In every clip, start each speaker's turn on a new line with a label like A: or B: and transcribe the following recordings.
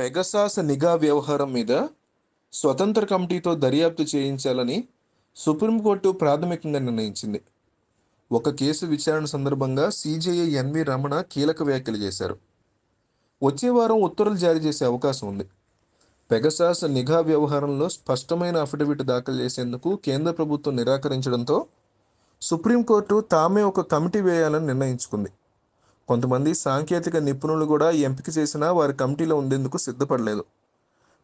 A: Pegasus నిఘా వ్యవహారం మీద స్వతంత్ర కమిటీతో దర్యాప్తు చేయించాలని సుప్రీంకోర్టు ప్రాథమికంగా నిర్ణయించింది ఒక కేసు విచారణ సందర్భంగా సిజేఏ ఎన్వి రమణ కీలక వ్యాఖ్యలు చేశారు వచ్చే వారం ఉత్తర్వులు జారీ చేసే అవకాశం ఉంది పెగసాస్ నిఘా వ్యవహారంలో స్పష్టమైన అఫిడవిట్ దాఖలు చేసేందుకు కేంద్ర ప్రభుత్వం నిరాకరించడంతో సుప్రీంకోర్టు తామే ఒక కమిటీ వేయాలని నిర్ణయించుకుంది కొంతమంది సాంకేతిక నిపుణులు కూడా ఎంపిక చేసినా వారి కమిటీలో ఉండేందుకు సిద్ధపడలేదు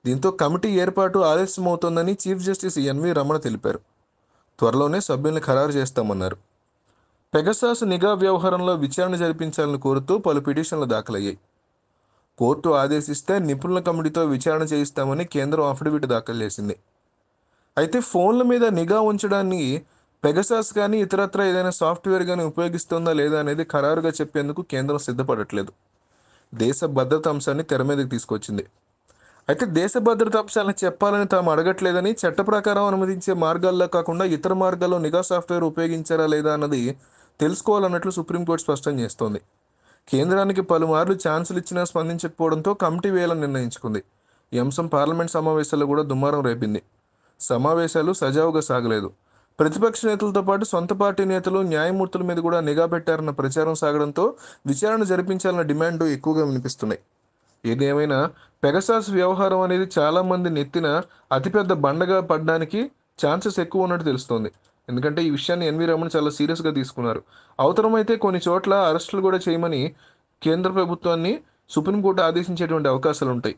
A: దీంతో కమిటీ ఏర్పాటు ఆలస్యమవుతోందని చీఫ్ జస్టిస్ ఎన్వి రమణ తెలిపారు త్వరలోనే సభ్యుల్ని ఖరారు చేస్తామన్నారు పెగసాస్ నిఘా వ్యవహారంలో విచారణ జరిపించాలని కోరుతూ పలు పిటిషన్లు దాఖలయ్యాయి కోర్టు ఆదేశిస్తే నిపుణుల కమిటీతో విచారణ చేయిస్తామని కేంద్రం అఫిడవిట్ దాఖలు చేసింది అయితే ఫోన్ల మీద నిఘా ఉంచడాన్ని పెగసాస్ కానీ ఇతరత్ర ఏదైనా సాఫ్ట్వేర్ కానీ ఉపయోగిస్తుందా లేదా అనేది ఖరారుగా చెప్పేందుకు కేంద్రం సిద్ధపడట్లేదు దేశ భద్రత అంశాన్ని తెర మీదకి తీసుకొచ్చింది అయితే దేశ భద్రత అంశాలను చెప్పాలని తాము అడగట్లేదని చట్ట ప్రకారం అనుమతించే మార్గాల్లో కాకుండా ఇతర మార్గాల్లో నిఘా సాఫ్ట్వేర్ ఉపయోగించారా లేదా అన్నది తెలుసుకోవాలన్నట్లు సుప్రీంకోర్టు స్పష్టం చేస్తోంది కేంద్రానికి పలుమార్లు ఛాన్సులు ఇచ్చినా స్పందించకపోవడంతో కమిటీ వేయాలని నిర్ణయించుకుంది ఈ అంశం పార్లమెంట్ సమావేశాల్లో కూడా దుమారం రేపింది సమావేశాలు సజావుగా సాగలేదు ప్రతిపక్ష నేతలతో పాటు సొంత పార్టీ నేతలు న్యాయమూర్తుల మీద కూడా నిఘా పెట్టారన్న ప్రచారం సాగడంతో విచారణ జరిపించాలన్న డిమాండ్ ఎక్కువగా వినిపిస్తున్నాయి ఏదేమైనా పెగసాస్ వ్యవహారం అనేది చాలా మంది నెత్తిన అతిపెద్ద బండగా పడడానికి ఛాన్సెస్ ఎక్కువ ఉన్నట్టు తెలుస్తోంది ఎందుకంటే ఈ విషయాన్ని ఎన్వి రమణ చాలా సీరియస్గా తీసుకున్నారు అవసరమైతే కొన్ని చోట్ల అరెస్టులు కూడా చేయమని కేంద్ర ప్రభుత్వాన్ని సుప్రీంకోర్టు ఆదేశించేటువంటి అవకాశాలు ఉంటాయి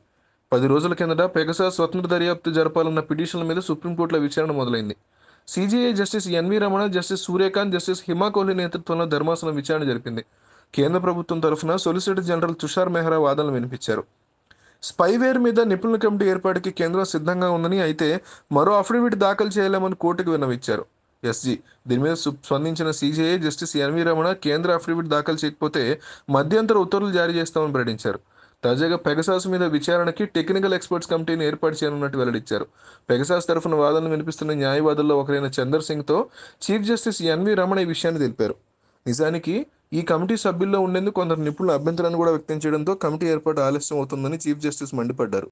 A: పది రోజుల కిందట పెగసా స్వతంత్ర దర్యాప్తు జరపాలన్న పిటిషన్ల మీద సుప్రీంకోర్టులో విచారణ మొదలైంది CJI justice N V Ramana justice Suryakant justice Hima Kohli నేతృత్వంలో ధర్మాసనం విచారణ జరిపింది కేంద్ర ప్రభుత్వం తరఫున సొలిసిటర్ జనరల్ తుషార్ మెహ్రా వాదనలు వినిపించారు స్పైవేర్ మీద నిపుణుల కమిటీ ఏర్పాటుకి కేంద్రం సిద్ధంగా ఉందని అయితే మరో అఫిడవిట్ దాఖలు చేయలేమని కోర్టుకు విన్నవిచ్చారు ఎస్జీ దీని మీద స్పందించిన సీజీఐ జస్టిస్ ఎన్వి రమణ కేంద్ర అఫిడవిట్ దాఖలు చేయకపోతే మధ్యంతర ఉత్తర్వులు జారీ చేస్తామని ప్రకటించారు తాజాగా పెగసాస్ మీద విచారణకి టెక్నికల్ ఎక్స్పర్ట్స్ కమిటీని ఏర్పాటు చేయనున్నట్టు వెల్లడించారు పెగసాస్ తరఫున వాదనలు వినిపిస్తున్న న్యాయవాదుల్లో ఒకరైన చందర్ సింగ్తో చీఫ్ జస్టిస్ ఎన్వి రమణ ఈ విషయాన్ని తెలిపారు నిజానికి ఈ కమిటీ సభ్యుల్లో ఉండేందుకు కొందరు నిపుణులు అభ్యంతరాన్ని కూడా వ్యక్తం చేయడంతో కమిటీ ఏర్పాటు ఆలస్యం అవుతుందని చీఫ్ జస్టిస్ మండిపడ్డారు